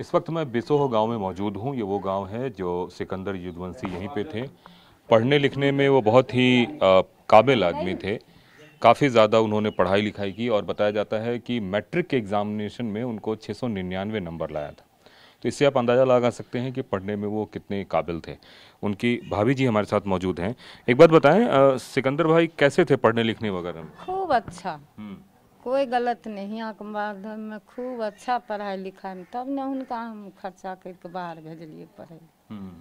इस वक्त मैं बिसोह गांव में मौजूद हूं ये वो गांव है जो सिकंदर युद्धवंशी यहीं पे थे पढ़ने लिखने में वो बहुत ही काबिल आदमी थे काफ़ी ज़्यादा उन्होंने पढ़ाई लिखाई की और बताया जाता है कि मैट्रिक के एग्ज़ामिनेशन में उनको छः सौ निन्यानवे नंबर लाया था तो इससे आप अंदाज़ा लगा सकते हैं कि पढ़ने में वो कितने काबिल थे उनकी भाभी जी हमारे साथ मौजूद हैं एक बात बताएं सिकंदर भाई कैसे थे पढ़ने लिखने वगैरह में खूब अच्छा हम्म। कोई गलत नहीं आके माध्यम में खूब अच्छा पढ़ाई लिखाई तब ना उनका हम खर्चा करके बाहर भेजलिए पढ़े हम्म।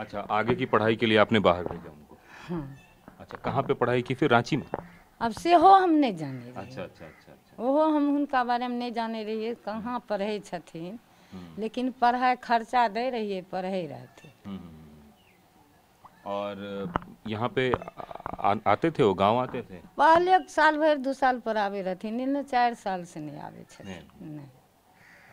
अच्छा आगे की पढ़ाई के लिए आपने बाहर भेजा उनको हाँ अच्छा कहाँ पे पढ़ाई की फिर रांची में अब से हो हम नहीं जाने अच्छा अच्छा अच्छा वो अच्छा। हम उनका बारे में नहीं जाने रहिए कहाँ पढ़े छथिन हम्म। लेकिन पढ़ाई खर्चा दे रही है पढ़े रहते और यहाँ पे आ, आते थे वो गांव आते थे पहले साल भर दो साल पर आवे रहती नहीं ना चार साल से नहीं आवे नहीं।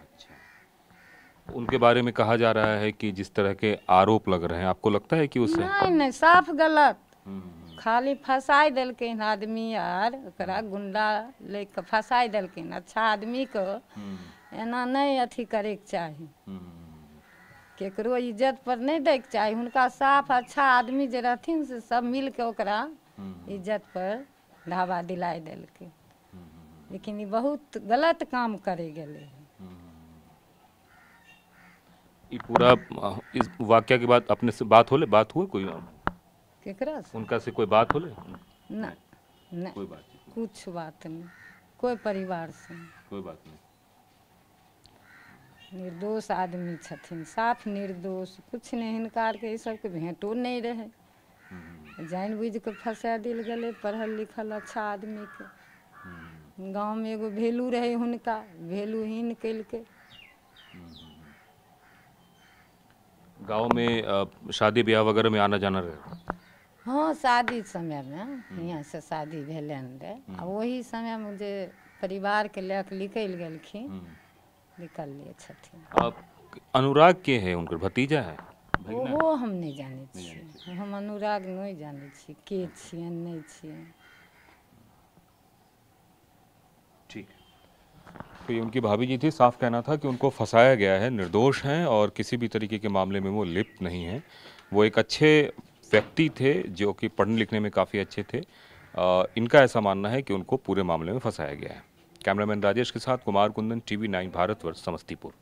अच्छा उनके बारे में कहा जा रहा है कि जिस तरह के आरोप लग रहे हैं आपको लगता है कि उसे नहीं नहीं साफ गलत हम्म, हम्म, हम्म। खाली फसाई दल के इन आदमी यार करा गुंडा ले लेके फंसाई दिलकिन अच्छा आदमी को एना नहीं अथी करे के चाहिए केकरो इज्जत पर नहीं दैके चाहिए उनका साफ अच्छा आदमी जे रहथिन से सब मिल मिलके ओकरा इज्जत पर धावा दिलाय दिलक लेकिन ये बहुत गलत काम करे गए पूरा इस वाक्य के बाद अपने से बात होले बात हुए कोई केकरा से उनका से कोई बात होले ना ना कोई बात नहीं कुछ बात नहीं कोई परिवार से कोई बात नहीं निर्दोष आदमी छथिन साफ निर्दोष कुछ नहीं इनकार के ई सबके भेंटो नहीं रहे जान बुझ के फसा दिल गल पढ़ल लिखल अच्छा आदमी के गाँव में एगो वैल्यू रहे हुनका ही निकल के गाँव में शादी ब्याह वगैरह में आना जाना रहे हाँ शादी समय में यहाँ से शादी भेलन रहे वही समय में परिवार के लेके निकल गलखिन हम्म। निकल लिए अनुराग के है उनकर भतीजा है वो हम नहीं जाने हम अनुराग नहीं जाने के हाँ। छियनि ठीक तो ये उनकी भाभी जी थी साफ कहना था कि उनको फंसाया गया है निर्दोष हैं और किसी भी तरीके के मामले में वो लिप्त नहीं हैं वो एक अच्छे व्यक्ति थे जो कि पढ़ने लिखने में काफ़ी अच्छे थे आ, इनका ऐसा मानना है कि उनको पूरे मामले में फंसाया गया है कैमरामैन राजेश के साथ कुमार कुंदन टीवी नाइन भारतवर्ष समस्तीपुर